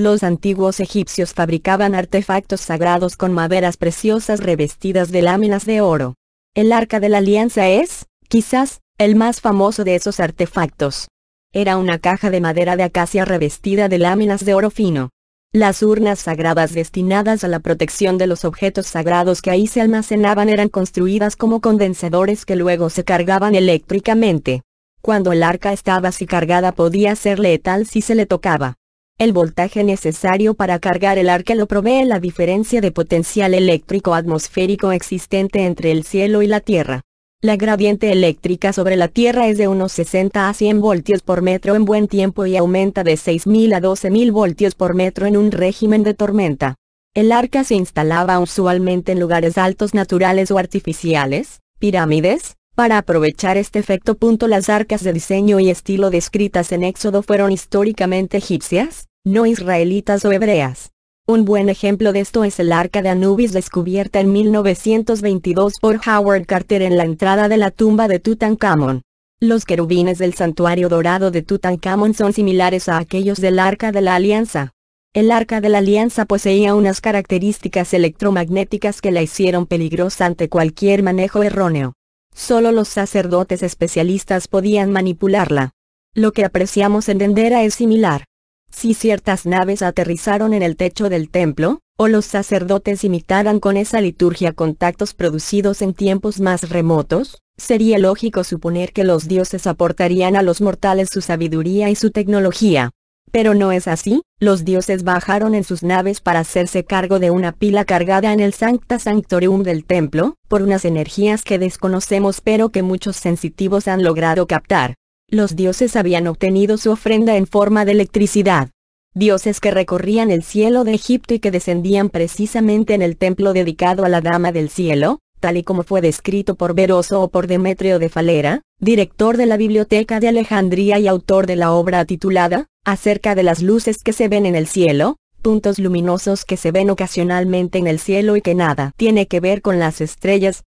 Los antiguos egipcios fabricaban artefactos sagrados con maderas preciosas revestidas de láminas de oro. El Arca de la Alianza es, quizás, el más famoso de esos artefactos. Era una caja de madera de acacia revestida de láminas de oro fino. Las urnas sagradas destinadas a la protección de los objetos sagrados que ahí se almacenaban eran construidas como condensadores que luego se cargaban eléctricamente. Cuando el arca estaba así cargada podía ser letal si se le tocaba. El voltaje necesario para cargar el arca lo provee la diferencia de potencial eléctrico atmosférico existente entre el cielo y la Tierra. La gradiente eléctrica sobre la Tierra es de unos 60 a 100 voltios por metro en buen tiempo y aumenta de 6.000 a 12.000 voltios por metro en un régimen de tormenta. El arca se instalaba usualmente en lugares altos naturales o artificiales, pirámides, para aprovechar este efecto. Las arcas de diseño y estilo descritas en Éxodo fueron históricamente egipcias, no israelitas o hebreas. Un buen ejemplo de esto es el arca de Anubis descubierta en 1922 por Howard Carter en la entrada de la tumba de Tutankamón. Los querubines del santuario dorado de Tutankamón son similares a aquellos del arca de la alianza. El arca de la alianza poseía unas características electromagnéticas que la hicieron peligrosa ante cualquier manejo erróneo. Solo los sacerdotes especialistas podían manipularla. Lo que apreciamos en Dendera es similar. Si ciertas naves aterrizaron en el techo del templo, o los sacerdotes imitaran con esa liturgia contactos producidos en tiempos más remotos, sería lógico suponer que los dioses aportarían a los mortales su sabiduría y su tecnología. Pero no es así, los dioses bajaron en sus naves para hacerse cargo de una pila cargada en el Sancta Sanctorum del templo, por unas energías que desconocemos pero que muchos sensitivos han logrado captar. Los dioses habían obtenido su ofrenda en forma de electricidad. Dioses que recorrían el cielo de Egipto y que descendían precisamente en el templo dedicado a la Dama del Cielo, tal y como fue descrito por Veroso o por Demetrio de Falera, director de la Biblioteca de Alejandría y autor de la obra titulada, Acerca de las luces que se ven en el cielo, puntos luminosos que se ven ocasionalmente en el cielo y que nada tiene que ver con las estrellas,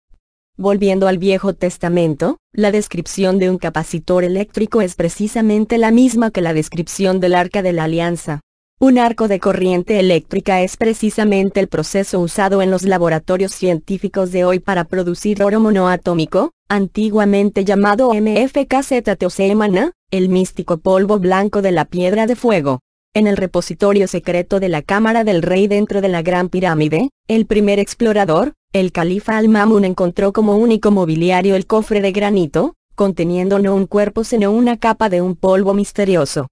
Volviendo al Viejo Testamento, la descripción de un capacitor eléctrico es precisamente la misma que la descripción del arca de la alianza. Un arco de corriente eléctrica es precisamente el proceso usado en los laboratorios científicos de hoy para producir oro monoatómico, antiguamente llamado MFKZ el místico polvo blanco de la piedra de fuego. En el repositorio secreto de la Cámara del Rey dentro de la Gran Pirámide, el primer explorador, el califa al-Mamun encontró como único mobiliario el cofre de granito, conteniendo no un cuerpo sino una capa de un polvo misterioso.